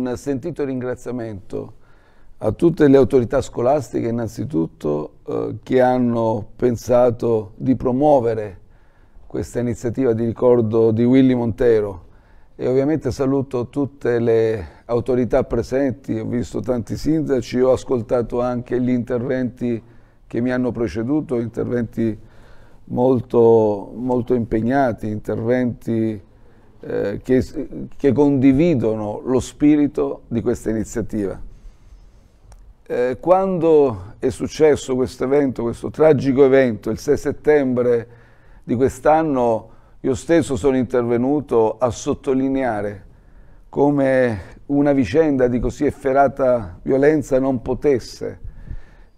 un sentito ringraziamento a tutte le autorità scolastiche innanzitutto eh, che hanno pensato di promuovere questa iniziativa di ricordo di Willy Montero e ovviamente saluto tutte le autorità presenti, ho visto tanti sindaci, ho ascoltato anche gli interventi che mi hanno preceduto, interventi molto, molto impegnati, interventi eh, che, che, condividono lo spirito di questa iniziativa. Eh, quando è successo questo evento, questo tragico evento, il 6 settembre di quest'anno, io stesso sono intervenuto a sottolineare come una vicenda di così efferata violenza non potesse,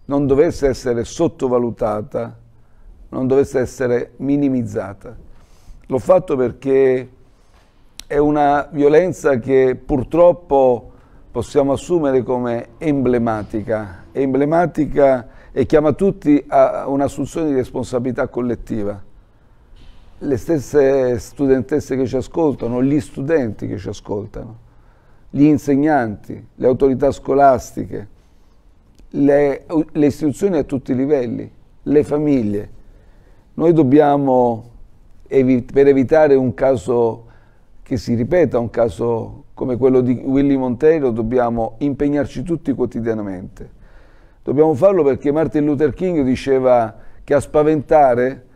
non dovesse essere sottovalutata, non dovesse essere minimizzata. L'ho fatto perché è una violenza che purtroppo possiamo assumere come emblematica, è emblematica e chiama tutti a un'assunzione di responsabilità collettiva. Le stesse studentesse che ci ascoltano, gli studenti che ci ascoltano, gli insegnanti, le autorità scolastiche, le, le istituzioni a tutti i livelli, le famiglie. Noi dobbiamo, per evitare un caso che si ripeta un caso come quello di Willy Monteiro, dobbiamo impegnarci tutti quotidianamente. Dobbiamo farlo perché Martin Luther King diceva che a spaventare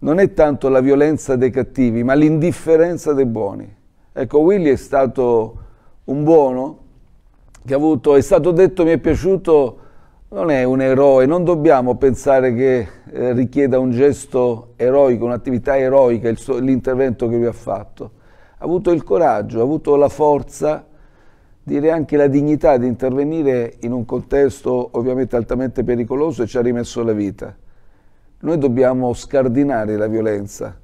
non è tanto la violenza dei cattivi, ma l'indifferenza dei buoni. Ecco, Willy è stato un buono che ha avuto, è stato detto mi è piaciuto, non è un eroe, non dobbiamo pensare che eh, richieda un gesto eroico, un'attività eroica, l'intervento che lui ha fatto ha avuto il coraggio, ha avuto la forza, dire anche la dignità di intervenire in un contesto ovviamente altamente pericoloso e ci ha rimesso la vita. Noi dobbiamo scardinare la violenza.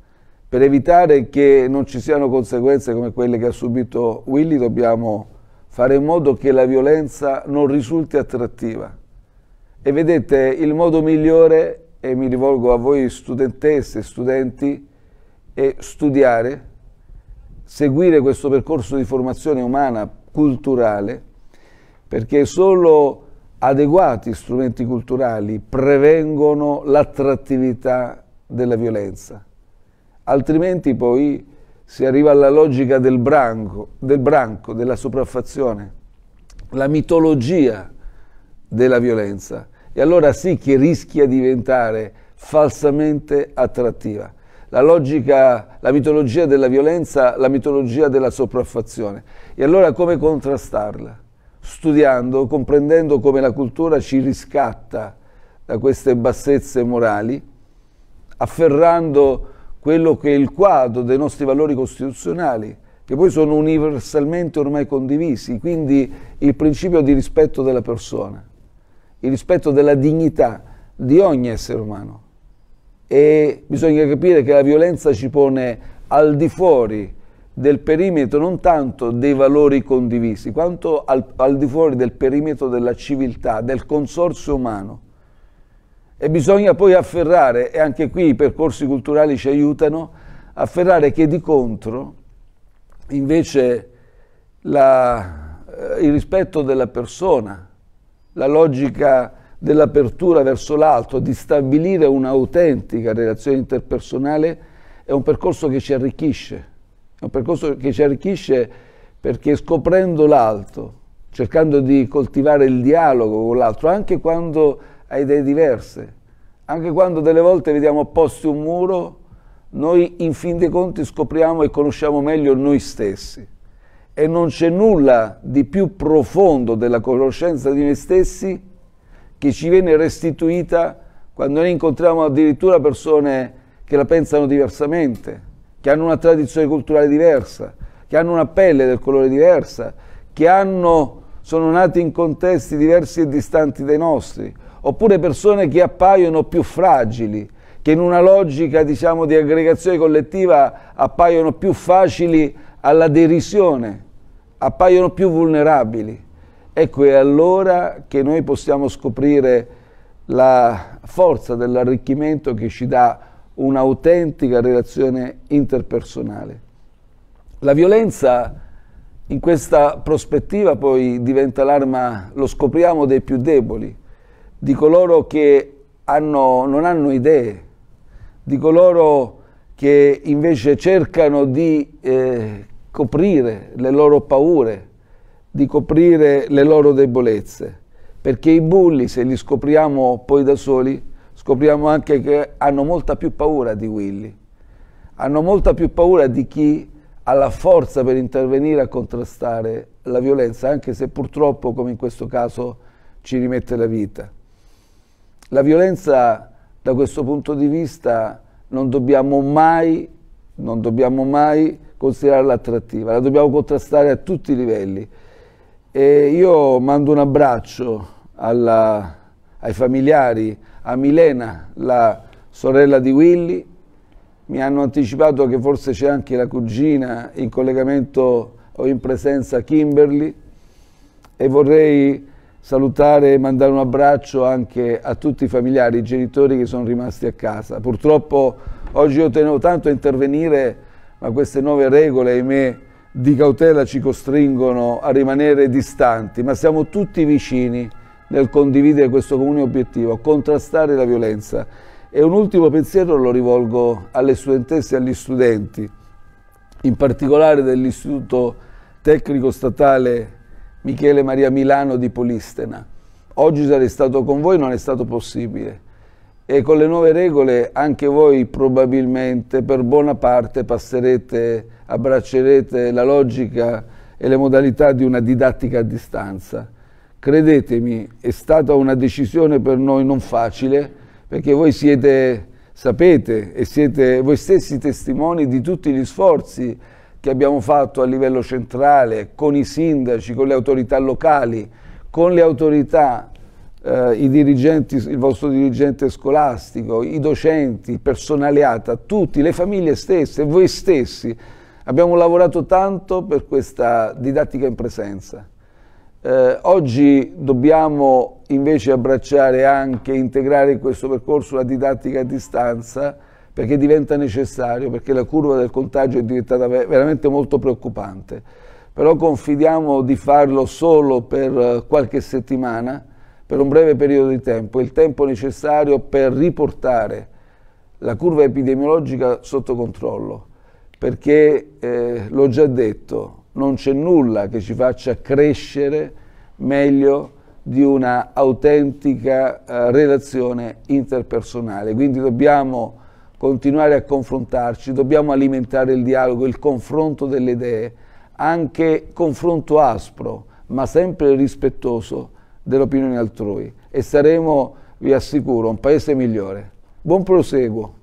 Per evitare che non ci siano conseguenze come quelle che ha subito Willy dobbiamo fare in modo che la violenza non risulti attrattiva. E vedete, il modo migliore, e mi rivolgo a voi studentesse, e studenti, è studiare, seguire questo percorso di formazione umana culturale, perché solo adeguati strumenti culturali prevengono l'attrattività della violenza. Altrimenti poi si arriva alla logica del branco, del branco della sopraffazione, la mitologia della violenza. E allora sì che rischia di diventare falsamente attrattiva la logica, la mitologia della violenza, la mitologia della sopraffazione. E allora come contrastarla? Studiando, comprendendo come la cultura ci riscatta da queste bassezze morali, afferrando quello che è il quadro dei nostri valori costituzionali, che poi sono universalmente ormai condivisi, quindi il principio di rispetto della persona, il rispetto della dignità di ogni essere umano e bisogna capire che la violenza ci pone al di fuori del perimetro non tanto dei valori condivisi, quanto al, al di fuori del perimetro della civiltà, del consorzio umano. E bisogna poi afferrare, e anche qui i percorsi culturali ci aiutano, afferrare che di contro invece la, eh, il rispetto della persona, la logica dell'apertura verso l'alto, di stabilire un'autentica relazione interpersonale, è un percorso che ci arricchisce. È un percorso che ci arricchisce perché scoprendo l'altro, cercando di coltivare il dialogo con l'altro, anche quando ha idee diverse, anche quando delle volte vediamo opposti un muro, noi in fin dei conti scopriamo e conosciamo meglio noi stessi. E non c'è nulla di più profondo della conoscenza di noi stessi che ci viene restituita quando noi incontriamo addirittura persone che la pensano diversamente, che hanno una tradizione culturale diversa, che hanno una pelle del colore diversa, che hanno, sono nati in contesti diversi e distanti dai nostri, oppure persone che appaiono più fragili, che in una logica diciamo, di aggregazione collettiva appaiono più facili alla derisione, appaiono più vulnerabili. Ecco, è allora che noi possiamo scoprire la forza dell'arricchimento che ci dà un'autentica relazione interpersonale. La violenza in questa prospettiva poi diventa l'arma, lo scopriamo, dei più deboli, di coloro che hanno, non hanno idee, di coloro che invece cercano di eh, coprire le loro paure, di coprire le loro debolezze, perché i bulli, se li scopriamo poi da soli, scopriamo anche che hanno molta più paura di Willy, hanno molta più paura di chi ha la forza per intervenire a contrastare la violenza, anche se purtroppo, come in questo caso, ci rimette la vita. La violenza, da questo punto di vista, non dobbiamo mai, non dobbiamo mai considerarla attrattiva, la dobbiamo contrastare a tutti i livelli, e io mando un abbraccio alla, ai familiari, a Milena, la sorella di Willy. Mi hanno anticipato che forse c'è anche la cugina in collegamento o in presenza a Kimberly e vorrei salutare e mandare un abbraccio anche a tutti i familiari, i genitori che sono rimasti a casa. Purtroppo oggi io tenevo tanto a intervenire, ma queste nuove regole, ahimè, di cautela ci costringono a rimanere distanti, ma siamo tutti vicini nel condividere questo comune obiettivo, contrastare la violenza. E un ultimo pensiero lo rivolgo alle studentesse e agli studenti, in particolare dell'Istituto Tecnico Statale Michele Maria Milano di Polistena. Oggi sarei stato con voi, non è stato possibile e con le nuove regole anche voi probabilmente per buona parte passerete, abbraccerete la logica e le modalità di una didattica a distanza. Credetemi, è stata una decisione per noi non facile perché voi siete, sapete e siete voi stessi testimoni di tutti gli sforzi che abbiamo fatto a livello centrale, con i sindaci, con le autorità locali, con le autorità eh, il vostro dirigente scolastico, i docenti, il personale ATA, tutti, le famiglie stesse, voi stessi. Abbiamo lavorato tanto per questa didattica in presenza. Eh, oggi dobbiamo invece abbracciare anche, integrare in questo percorso la didattica a distanza perché diventa necessario, perché la curva del contagio è diventata veramente molto preoccupante. Però confidiamo di farlo solo per eh, qualche settimana, per un breve periodo di tempo, il tempo necessario per riportare la curva epidemiologica sotto controllo, perché eh, l'ho già detto, non c'è nulla che ci faccia crescere meglio di una autentica eh, relazione interpersonale. Quindi dobbiamo continuare a confrontarci, dobbiamo alimentare il dialogo, il confronto delle idee, anche confronto aspro, ma sempre rispettoso dell'opinione altrui e saremo, vi assicuro, un paese migliore. Buon proseguo.